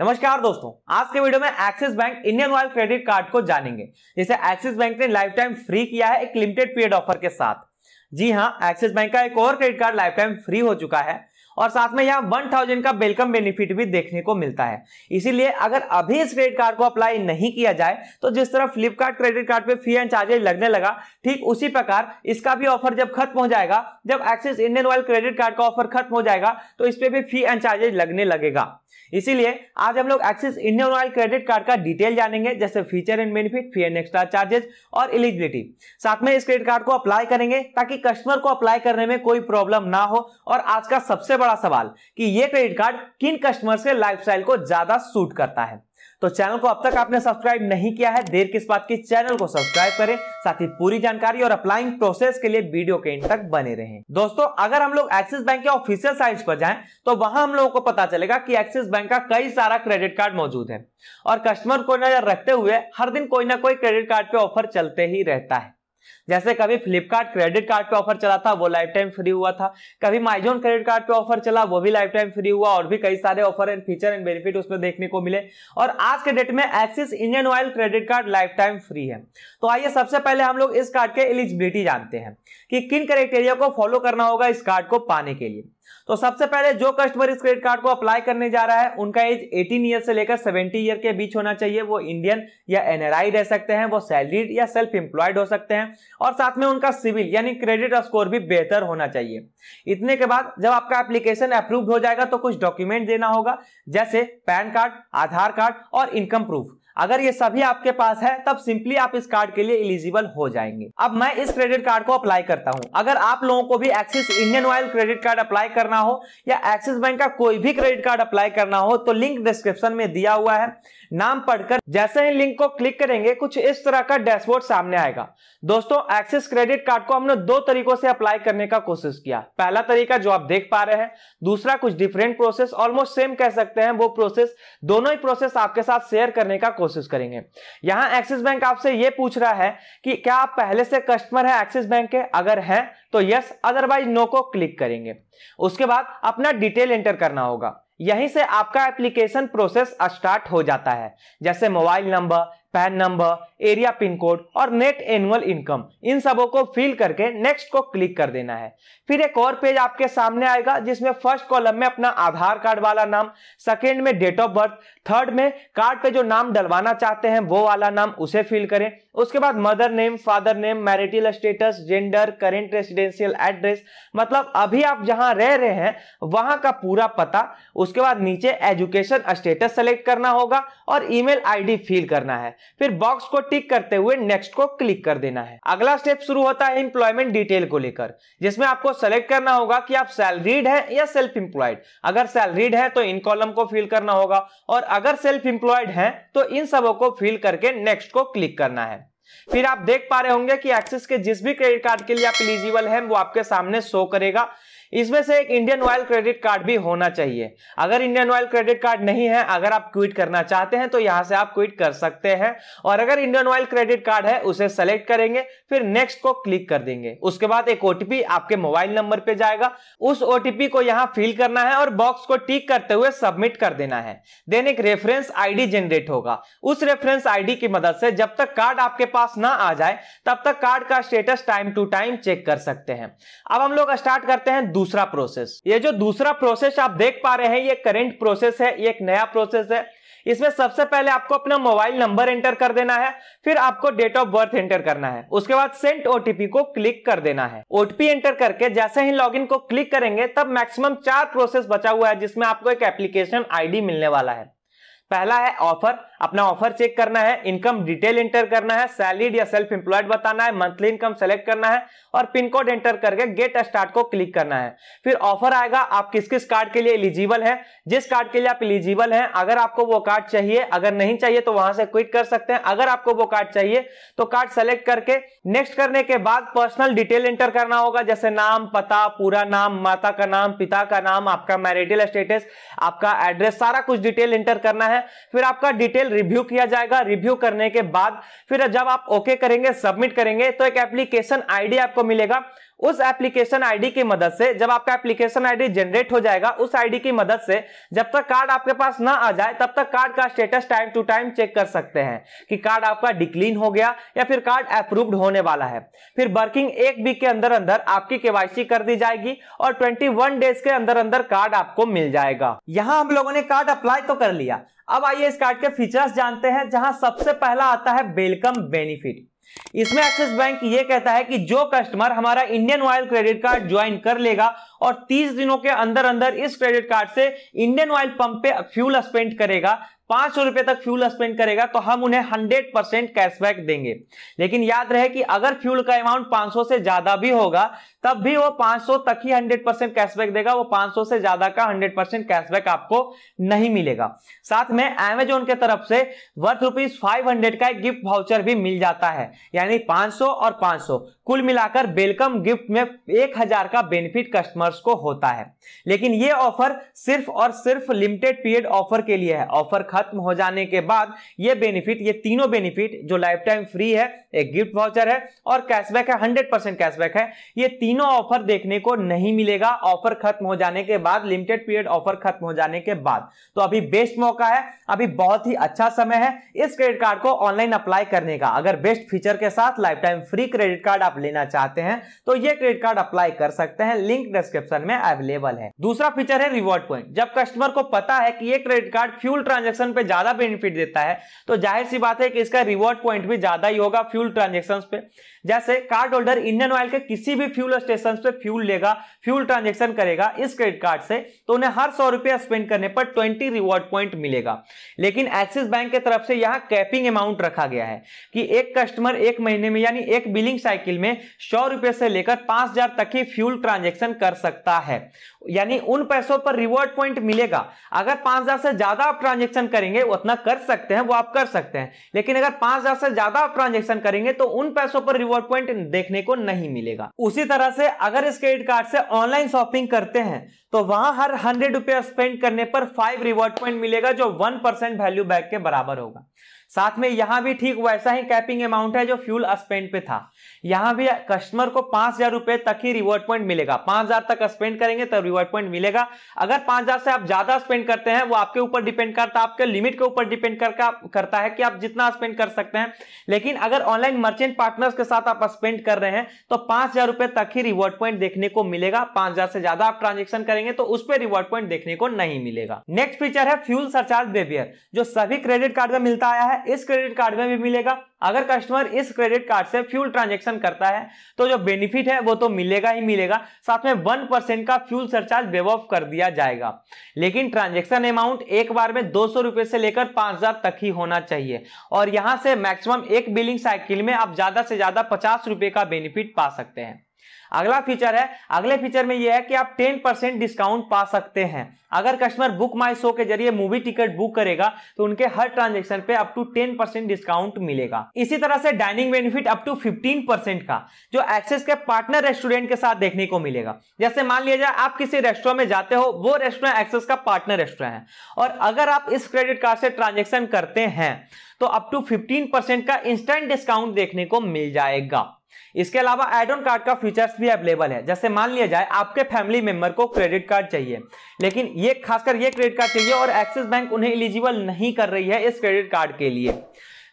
नमस्कार दोस्तों आज के वीडियो में Axis bank Indian Oil credit card को जानेंगे जिसे एक्सिस बैंक ने लाइफ टाइम फ्री किया है एक लिमिटेड पीरियड ऑफर के साथ जी हाँ एक्सिस बैंक का एक और credit card lifetime free हो चुका है और साथ में यहाँ वन थाउजेंड का वेलकम बेनिफिट भी देखने को मिलता है इसीलिए अगर अभी इस क्रेडिट कार्ड को अप्लाई नहीं किया जाए तो जिस तरह फ्लिपकार्ट क्रेडिट कार्ड पे फी एंड चार्जेज लगने लगा ठीक उसी प्रकार इसका भी ऑफर जब खत्म हो जाएगा जब Axis Indian Oil credit card का ऑफर खत्म हो जाएगा तो इस पर भी फी एंड चार्जेज लगने लगेगा इसीलिए आज हम लोग Axis Indian Oil credit card का डिटेल जानेंगे जैसे feature and benefit fee and extra charges और एलिजिबिलिटी साथ में इस क्रेडिट कार्ड को अप्लाई करेंगे ताकि कस्टमर को अप्लाई करने में कोई प्रॉब्लम ना हो और आज का सबसे बड़ा सवाल कि ये क्रेडिट कार्ड किन कस्टमर्स के लाइफस्टाइल को ज्यादा सूट करता है तो चैनल को अब तक आपने सब्सक्राइब नहीं किया है देर किस बात की चैनल को सब्सक्राइब करें साथ ही पूरी जानकारी और अप्लाइंग प्रोसेस के लिए वीडियो के इंड तक बने रहें दोस्तों अगर हम लोग एक्सिस बैंक के ऑफिशियल साइट पर जाएं तो वहां हम लोगों को पता चलेगा कि एक्सिस बैंक का कई सारा क्रेडिट कार्ड मौजूद है और कस्टमर को नजर रखते हुए हर दिन कोई ना कोई क्रेडिट कार्ड पे ऑफर चलते ही रहता है जैसे कभी फ्लिपकार्ट क्रेडिट कार्ड पे ऑफर चला था वो लाइफ टाइम फ्री हुआ था कभी माइजोन क्रेडिट कार्ड पे ऑफर चला वो भी लाइफ टाइम फ्री हुआ और भी कई सारे offer and feature and benefit उसमें देखने को मिले और आज के डेट में Axis Indian Oil credit card lifetime free है तो आइए सबसे पहले हम लोग इस कार्ड के एलिजिबिलिटी जानते हैं कि किन क्राइटेरिया को फॉलो करना होगा इस कार्ड को पाने के लिए तो सबसे पहले जो कस्टमर इस क्रेडिट कार्ड को अप्लाई करने जा रहा है उनका एज 18 ईयर से लेकर 70 ईयर के बीच होना चाहिए वो इंडियन या एनआरआई रह सकते हैं वो सैलरीड या सेल्फ एम्प्लॉयड हो सकते हैं और साथ में उनका सिविल यानी क्रेडिट स्कोर भी बेहतर होना चाहिए इतने के बाद जब आपका एप्लीकेशन अप्रूव हो जाएगा तो कुछ डॉक्यूमेंट देना होगा जैसे पैन कार्ड आधार कार्ड और इनकम प्रूफ अगर ये सभी आपके पास है तब सिंपली आप इस कार्ड के लिए इलिजिबल हो जाएंगे अब मैं इस क्रेडिट कार्ड को अप्लाई करता हूँ अगर आप लोगों को भी Axis Indian Oil credit card apply करना हो या एक्सिस बैंक का कोई भी क्रेडिट कार्ड अप्लाई करना हो तो लिंक डिस्क्रिप्शन में दिया हुआ है नाम पढ़कर जैसे ही लिंक को क्लिक करेंगे कुछ इस तरह का डैशबोर्ड सामने आएगा दोस्तों एक्सिस क्रेडिट कार्ड को हमने दो तरीकों से अप्लाई करने का कोशिश किया पहला तरीका जो आप देख पा रहे हैं दूसरा कुछ डिफरेंट प्रोसेस ऑलमोस्ट सेम कह सकते हैं वो प्रोसेस दोनों ही प्रोसेस आपके साथ शेयर करने का कोशिश करेंगे यहां एक्सिस बैंक आपसे यह पूछ रहा है कि क्या आप पहले से कस्टमर है एक्सिस बैंक के अगर हैं तो यस अदरवाइज नो को क्लिक करेंगे उसके बाद अपना डिटेल एंटर करना होगा यहीं से आपका एप्लीकेशन प्रोसेस स्टार्ट हो जाता है जैसे mobile number PAN number area pin code और नेट एनुअल इनकम इन सबों को फिल करके नेक्स्ट को क्लिक कर देना है फिर एक और पेज आपके सामने आएगा जिसमें फर्स्ट कॉलम में अपना आधार कार्ड वाला नाम सेकेंड में डेट ऑफ बर्थ थर्ड में कार्ड पे जो नाम डलवाना चाहते हैं वो वाला नाम उसे फिल करें उसके बाद mother name father name marital status gender current residential address मतलब अभी आप जहां रह रहे हैं वहां का पूरा पता उसके बाद नीचे एजुकेशन स्टेटस सेलेक्ट करना होगा और ईमेल आईडी फिल करना है फिर बॉक्स को टिक करते हुए नेक्स्ट को क्लिक कर देना है अगला स्टेप शुरू होता है इंप्लॉयमेंट डिटेल को लेकर जिसमें आपको सेलेक्ट करना होगा कि आप सैलरीड है या सेल्फ इंप्लॉयड अगर सैलरीड है तो इन कॉलम को फिल करना होगा और अगर सेल्फ इंप्लॉयड है तो इन सबों को फिल करके नेक्स्ट को क्लिक करना है फिर आप देख पा रहे होंगे कि एक्सिस के जिस भी क्रेडिट कार्ड के लिए आप एलिजिबल हैं वो आपके सामने शो करेगा इसमें से एक इंडियन ऑयल क्रेडिट कार्ड भी होना चाहिए अगर इंडियन ऑयल क्रेडिट कार्ड नहीं है अगर आप क्विट करना चाहते हैं तो यहां से आप क्विट कर सकते हैं और अगर इंडियन ऑयल क्रेडिट कार्ड है उसे सेलेक्ट करेंगे फिर नेक्स्ट को क्लिक कर देंगे उसके बाद एक ओटीपी आपके मोबाइल नंबर पर जाएगा उस ओटीपी को यहां फिल करना है और बॉक्स को टिक करते हुए सबमिट कर देना है देन एक रेफरेंस आईडी जनरेट होगा उस रेफरेंस आईडी की मदद से जब तक कार्ड आपके पास ना आ जाए तब तक कार्ड का status time to time check कर सकते हैं अब हम लोग स्टार्ट करते हैं दूसरा प्रोसेस ये जो दूसरा प्रोसेस आप देख पा रहे हैं ये करेंट प्रोसेस है ये एक नया प्रोसेस है इसमें सबसे पहले आपको अपना मोबाइल नंबर एंटर कर देना है फिर आपको डेट ऑफ बर्थ एंटर करना है उसके बाद सेंट ओटीपी को क्लिक कर देना है ओटीपी एंटर करके जैसे ही लॉगिन को क्लिक करेंगे तब मैक्सिमम चार प्रोसेस बचा हुआ है जिसमें आपको एक एप्लीकेशन आईडी मिलने वाला है पहला है ऑफर अपना ऑफर चेक करना है इनकम डिटेल एंटर करना है सैलरीड या सेल्फ एम्प्लॉयड बताना है मंथली इनकम सेलेक्ट करना है और पिन कोड एंटर करके गेट स्टार्ट को क्लिक करना है फिर ऑफर आएगा आप किस किस कार्ड के लिए एलिजिबल है जिस कार्ड के लिए आप एलिजिबल है अगर आपको वो कार्ड चाहिए अगर नहीं चाहिए तो वहां से क्विट कर सकते हैं अगर आपको वो कार्ड चाहिए तो कार्ड सेलेक्ट करके नेक्स्ट करने के बाद पर्सनल डिटेल एंटर करना होगा जैसे नाम पता पूरा नाम माता का नाम पिता का नाम आपका मैरिटल स्टेटस आपका एड्रेस सारा कुछ डिटेल एंटर करना है फिर आपका डिटेल डिटेल रिव्यू किया जाएगा रिव्यू करने के बाद फिर जब आप ओके करेंगे सबमिट करेंगे तो एक एप्लीकेशन आईडी आपको मिलेगा उस एप्लीकेशन आईडी की मदद से जब आपका एप्लीकेशन आईडी जनरेट हो जाएगा उस आईडी की मदद से जब तक कार्ड आपके पास ना आ जाए तब तक कार्ड का status time to time check कर सकते हैं कि कार्ड आपका डिक्लीन हो गया या फिर कार्ड अप्रूव्ड होने वाला है फिर वर्किंग एक वीक के अंदर अंदर आपकी केवाईसी कर दी जाएगी और ट्वेंटी डेज के अंदर अंदर कार्ड आपको मिल जाएगा यहाँ हम लोगों ने कार्ड अप्लाई तो कर लिया अब आइए इस कार्ड के फीचर्स जानते हैं जहां सबसे पहला आता है वेलकम बेनिफिट इसमें एक्सिस बैंक ये कहता है कि जो कस्टमर हमारा Indian Oil credit card join कर लेगा और 30 दिनों के अंदर अंदर इस क्रेडिट कार्ड से इंडियन ऑयल पंप पे फ्यूल स्पेंड करेगा पांच सौ रुपए तक फ्यूल स्पेंड करेगा तो हम उन्हें हंड्रेड परसेंट कैशबैक देंगे लेकिन याद रहे कि अगर फ्यूल का अमाउंट पांच सौ से ज्यादा भी होगा तब भी वो पांच सौ तक ही हंड्रेड परसेंट कैशबैक देगा वो पांच सौ से ज्यादा का हंड्रेड परसेंट कैशबैक आपको नहीं मिलेगा साथ में एमेजोन के तरफ से वर्थ रुपीज फाइव हंड्रेड का एक गिफ्ट भाउचर भी मिल जाता है यानी पांच सौ और पांच सौ कुल मिलाकर वेलकम गिफ्ट में एक हजार का बेनिफिट कस्टमर्स को होता है लेकिन ये ऑफर सिर्फ और सिर्फ लिमिटेड पीरियड ऑफर के लिए है ऑफर खत्म हो जाने के बाद ये बेनिफिट ये तीनों बेनिफिट जो लाइफ टाइम फ्री है एक गिफ्ट वाउचर है और कैशबैक है हंड्रेड परसेंट कैशबैक है ये तीनों ऑफर देखने को नहीं मिलेगा ऑफर खत्म हो जाने के बाद लिमिटेड पीरियड ऑफर खत्म हो जाने के बाद तो अभी बेस्ट मौका है अभी बहुत ही अच्छा समय है इस क्रेडिट कार्ड को ऑनलाइन अप्लाई करने का अगर बेस्ट फीचर के साथ lifetime free credit card आप आप लेना चाहते हैं तो ये क्रेडिट कार्ड अप्लाई कर सकते हैं लिंक डिस्क्रिप्शन में अवेलेबल है दूसरा फीचर है रिवॉर्ड पॉइंट जब कस्टमर को पता है कि ये क्रेडिट कार्ड फ्यूल ट्रांजेक्शन पे ज्यादा बेनिफिट देता है तो जाहिर सी बात है कि इसका रिवॉर्ड पॉइंट भी ज्यादा ही होगा फ्यूल ट्रांजेक्शन पे जैसे कार्ड होल्डर इंडियन ऑयल के किसी भी फ्यूल स्टेशन पे फ्यूल लेगा फ्यूल ट्रांजेक्शन करेगा इस क्रेडिट कार्ड से तो उन्हें हर सौ रुपया स्पेंड करने पर ट्वेंटी रिवॉर्ड पॉइंट मिलेगा लेकिन एक्सिस बैंक की तरफ से यहाँ कैपिंग अमाउंट रखा गया है कि एक कस्टमर एक महीने में यानी एक बिलिंग साइकिल में सौ रुपए से लेकर पांच हजार तक की फ्यूल ट्रांजेक्शन कर सकता है यानी उन पैसों पर रिवॉर्ड पॉइंट मिलेगा अगर पांच हजार से ज्यादा आप ट्रांजेक्शन करेंगे उतना कर सकते हैं वो आप कर सकते हैं लेकिन अगर पांच हजार से ज्यादा आप ट्रांजेक्शन करेंगे तो उन पैसों पर रिवॉर्ड पॉइंट देखने को नहीं मिलेगा उसी तरह से अगर इस क्रेडिट कार्ड से ऑनलाइन शॉपिंग करते हैं तो वहां हर हंड्रेड रुपया स्पेंड करने पर फाइव रिवॉर्ड पॉइंट मिलेगा जो वन परसेंट वैल्यू बैक के बराबर होगा साथ में यहां भी ठीक वैसा ही कैपिंग अमाउंट है जो फ्यूल स्पेंड पे था यहां भी कस्टमर को पांच हजार रुपए तक ही रिवॉर्ड पॉइंट मिलेगा पांच हजार तक स्पेंड करेंगे तो रिवॉर्ड पॉइंट मिलेगा अगर पांच हजार से आप ज्यादा स्पेंड करते हैं वो आपके ऊपर डिपेंड करता है आपके लिमिट के ऊपर डिपेंड कर, करता है कि आप जितना स्पेंड कर सकते हैं लेकिन अगर ऑनलाइन मर्चेंट पार्टनर्स के साथ आप स्पेंड कर रहे हैं तो पांच हजार तक ही रिवॉर्ड पॉइंट देखने को मिलेगा पांच हजार से ज्यादा आप ट्रांजेक्शन करेंगे करेंगे तो उस पर रिवॉर्ड पॉइंट देखने को नहीं मिलेगा नेक्स्ट फीचर है फ्यूल सरचार्ज बेबियर जो सभी क्रेडिट कार्ड में मिलता आया है इस क्रेडिट कार्ड में भी मिलेगा अगर कस्टमर इस क्रेडिट कार्ड से फ्यूल ट्रांजेक्शन करता है तो जो बेनिफिट है वो तो मिलेगा ही मिलेगा साथ में वन परसेंट का फ्यूल सरचार्ज वेव ऑफ कर दिया जाएगा लेकिन ट्रांजेक्शन अमाउंट एक बार में दो सौ रुपए से लेकर पांच हजार तक ही होना चाहिए और यहां से मैक्सिमम एक बिलिंग साइकिल में आप ज्यादा से ज्यादा पचास रुपए का बेनिफिट पा सकते हैं अगला फीचर है अगले फीचर में यह है कि आप 10% डिस्काउंट पा सकते हैं अगर कस्टमर बुक माई शो के जरिए मूवी टिकट बुक करेगा तो उनके हर ट्रांजेक्शन पे अप टू 10% डिस्काउंट मिलेगा इसी तरह से डाइनिंग बेनिफिट अप टू 15% का जो एक्सेस के पार्टनर रेस्टोरेंट के साथ देखने को मिलेगा जैसे मान लिया जाए आप किसी रेस्टोरेंट में जाते हो वो रेस्टोरेंट एक्सेस का पार्टनर रेस्टोरेंट है और अगर आप इस क्रेडिट कार्ड से ट्रांजेक्शन करते हैं तो अप टू फिफ्टीन का इंस्टेंट डिस्काउंट देखने को मिल जाएगा इसके अलावा एड ऑन कार्ड का फीचर्स भी अवेलेबल है जैसे मान लिया जाए आपके फैमिली मेंबर को क्रेडिट कार्ड चाहिए लेकिन ये खासकर ये क्रेडिट कार्ड चाहिए और एक्सिस बैंक उन्हें एलिजिबल नहीं कर रही है इस क्रेडिट कार्ड के लिए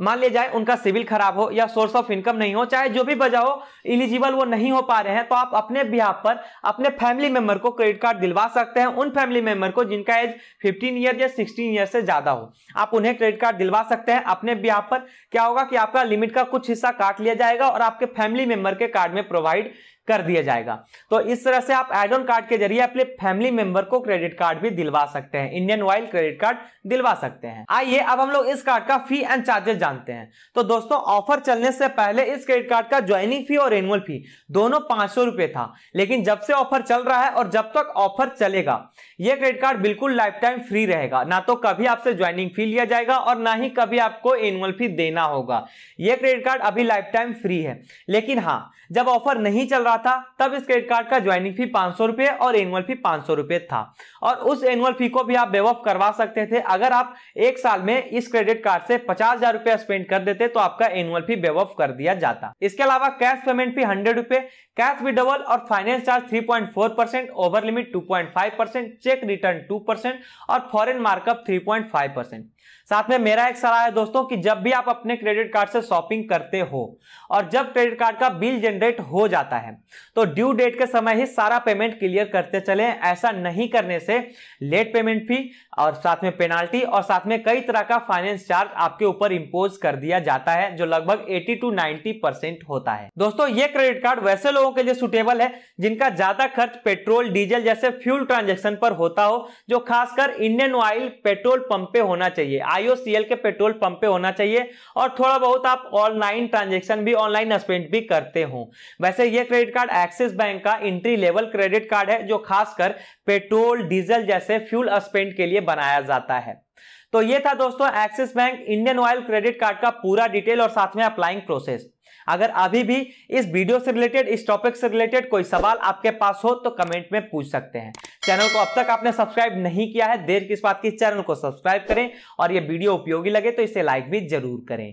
मान लिया जाए उनका सिविल खराब हो या सोर्स ऑफ इनकम नहीं हो चाहे जो भी वजह हो इलिजिबल वो नहीं हो पा रहे हैं तो आप अपने बिहार पर अपने फैमिली मेंबर को क्रेडिट कार्ड दिलवा सकते हैं उन फैमिली मेंबर को जिनका एज 15 ईयर या 16 ईयर से ज्यादा हो आप उन्हें क्रेडिट कार्ड दिलवा सकते हैं अपने बिहार पर क्या होगा कि आपका लिमिट का कुछ हिस्सा काट लिया जाएगा और आपके फैमिली मेंबर के कार्ड में प्रोवाइड कर दिया जाएगा तो इस तरह से आप एड ऑन कार्ड के जरिए अपने फैमिली मेंबर को क्रेडिट कार्ड भी दिलवा सकते हैं इंडियन ऑयल क्रेडिट कार्ड दिलवा सकते हैं आइए अब हम लोग इस कार्ड का फी एंड चार्जेस जानते हैं तो दोस्तों ऑफर चलने से पहले इस क्रेडिट कार्ड का ज्वाइनिंग फी और एनुअल फी दोनों पांच था लेकिन जब से ऑफर चल रहा है और जब तक ऑफर चलेगा यह क्रेडिट कार्ड बिल्कुल लाइफ टाइम फ्री रहेगा ना तो कभी आपसे ज्वाइनिंग फी लिया जाएगा और ना ही कभी आपको एनुअल फी देना होगा यह क्रेडिट कार्ड अभी लाइफ टाइम फ्री है लेकिन हाँ जब ऑफर नहीं चल रहा रहा था तब इस क्रेडिट कार्ड का ज्वाइनिंग फी पांच सौ रुपए और एनुअल फी पांच सौ रुपए था और उस एनुअल फी को भी आप बेवफ करवा सकते थे अगर आप एक साल में इस क्रेडिट कार्ड से पचास हजार रुपया स्पेंड कर देते तो आपका एनुअल फी बेवफ कर दिया जाता इसके अलावा कैश पेमेंट फी हंड्रेड रुपए कैश विड्रॉवल और finance charge three point four percent over limit two point five percent check return two percent और foreign markup three point five percent साथ में मेरा एक सलाह है दोस्तों कि जब भी आप अपने क्रेडिट कार्ड से शॉपिंग करते हो और जब क्रेडिट कार्ड का बिल जनरेट हो जाता है तो ड्यू डेट के समय ही सारा पेमेंट क्लियर करते चले ऐसा नहीं करने से लेट पेमेंट फी और साथ में पेनाल्टी और साथ में कई तरह का फाइनेंस चार्ज आपके ऊपर इंपोज कर दिया जाता है जो लगभग एटी टू नाइनटी परसेंट होता है दोस्तों ये क्रेडिट कार्ड वैसे लोगों के लिए सुटेबल है जिनका ज्यादा खर्च पेट्रोल डीजल जैसे फ्यूल ट्रांजेक्शन पर होता हो जो खासकर इंडियन ऑयल पेट्रोल पंप पे होना चाहिए चाहिए आईओसीएल के पेट्रोल पंप पे होना चाहिए और थोड़ा बहुत आप ऑनलाइन ट्रांजेक्शन भी ऑनलाइन स्पेंड भी करते हो वैसे ये क्रेडिट कार्ड एक्सिस बैंक का एंट्री लेवल क्रेडिट कार्ड है जो खासकर पेट्रोल डीजल जैसे फ्यूल स्पेंड के लिए बनाया जाता है तो ये था दोस्तों Axis bank Indian Oil credit card का पूरा डिटेल और साथ में अप्लाइंग प्रोसेस अगर अभी भी इस वीडियो से रिलेटेड इस टॉपिक से रिलेटेड कोई सवाल आपके पास हो तो कमेंट में पूछ सकते हैं चैनल को अब तक आपने सब्सक्राइब नहीं किया है देर किस बात की चैनल को सब्सक्राइब करें और ये वीडियो उपयोगी लगे तो इसे लाइक भी जरूर करें